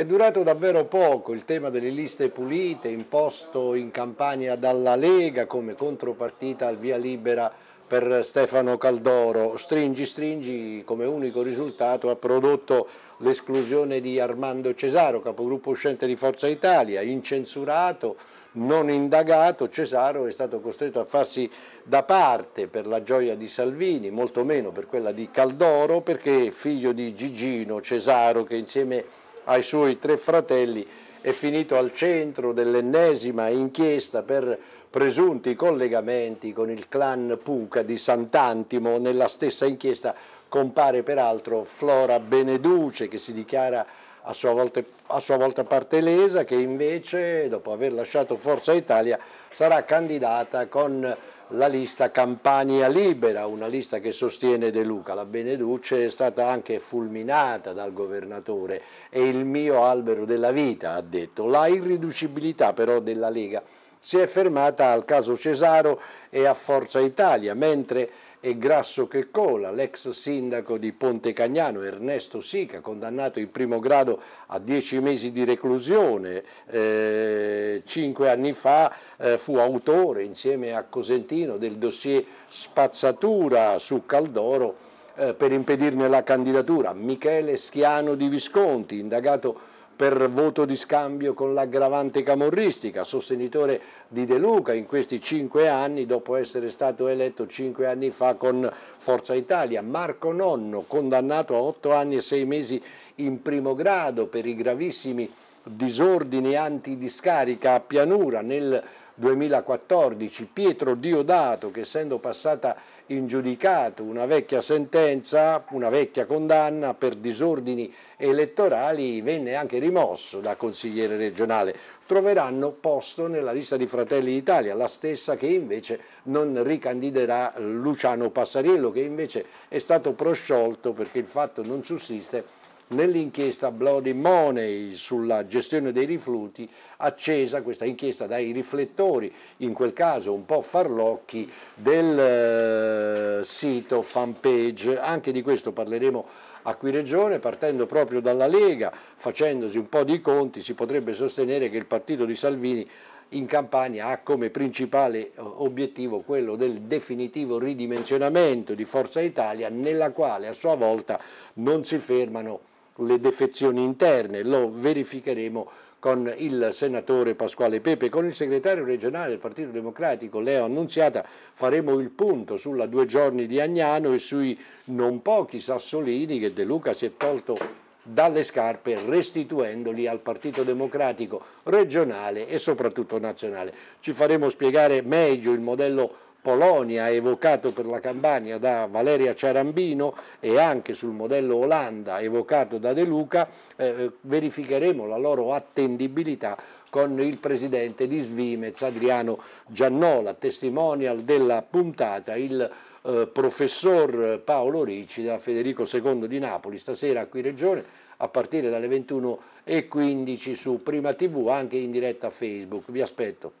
È durato davvero poco il tema delle liste pulite imposto in campagna dalla Lega come contropartita al via libera per Stefano Caldoro. Stringi Stringi come unico risultato ha prodotto l'esclusione di Armando Cesaro, capogruppo uscente di Forza Italia, incensurato, non indagato, Cesaro è stato costretto a farsi da parte per la gioia di Salvini, molto meno per quella di Caldoro, perché figlio di Gigino Cesaro che insieme a ai suoi tre fratelli, è finito al centro dell'ennesima inchiesta per presunti collegamenti con il clan Puca di Sant'Antimo. Nella stessa inchiesta compare peraltro Flora Beneduce che si dichiara a sua, volta, a sua volta partelesa, che invece, dopo aver lasciato Forza Italia, sarà candidata con la lista Campania Libera, una lista che sostiene De Luca. La Beneduce è stata anche fulminata dal governatore, è il mio albero della vita, ha detto. La irriducibilità però della Lega si è fermata al caso Cesaro e a Forza Italia, mentre e Grasso che Cola, l'ex sindaco di Ponte Cagnano Ernesto Sica, condannato in primo grado a dieci mesi di reclusione, eh, 5 anni fa eh, fu autore insieme a Cosentino del dossier Spazzatura su Caldoro eh, per impedirne la candidatura. Michele Schiano di Visconti, indagato per voto di scambio con l'aggravante camorristica, sostenitore di De Luca in questi cinque anni dopo essere stato eletto cinque anni fa con Forza Italia, Marco Nonno condannato a otto anni e sei mesi in primo grado per i gravissimi disordini antidiscarica a pianura nel 2014, Pietro Diodato che essendo passata in giudicato una vecchia sentenza, una vecchia condanna per disordini elettorali, venne anche rimosso da consigliere regionale. Troveranno posto nella lista di Fratelli d'Italia, la stessa che invece non ricandiderà Luciano Passariello, che invece è stato prosciolto perché il fatto non sussiste nell'inchiesta Bloody Money sulla gestione dei rifluti, accesa questa inchiesta dai riflettori, in quel caso un po' farlocchi, del eh, sito fanpage. Anche di questo parleremo a regione, partendo proprio dalla Lega, facendosi un po' di conti, si potrebbe sostenere che il partito di Salvini in Campania ha come principale eh, obiettivo quello del definitivo ridimensionamento di Forza Italia, nella quale a sua volta non si fermano le defezioni interne, lo verificheremo con il senatore Pasquale Pepe, con il segretario regionale del Partito Democratico Leo Annunziata faremo il punto sulla due giorni di Agnano e sui non pochi sassolini che De Luca si è tolto dalle scarpe restituendoli al Partito Democratico regionale e soprattutto nazionale. Ci faremo spiegare meglio il modello Polonia evocato per la Campania da Valeria Ciarambino e anche sul modello Olanda evocato da De Luca, eh, eh, verificheremo la loro attendibilità con il presidente di Svimez, Adriano Giannola, testimonial della puntata, il eh, professor Paolo Ricci da Federico II di Napoli, stasera qui Regione a partire dalle 21.15 su Prima TV, anche in diretta a Facebook. Vi aspetto.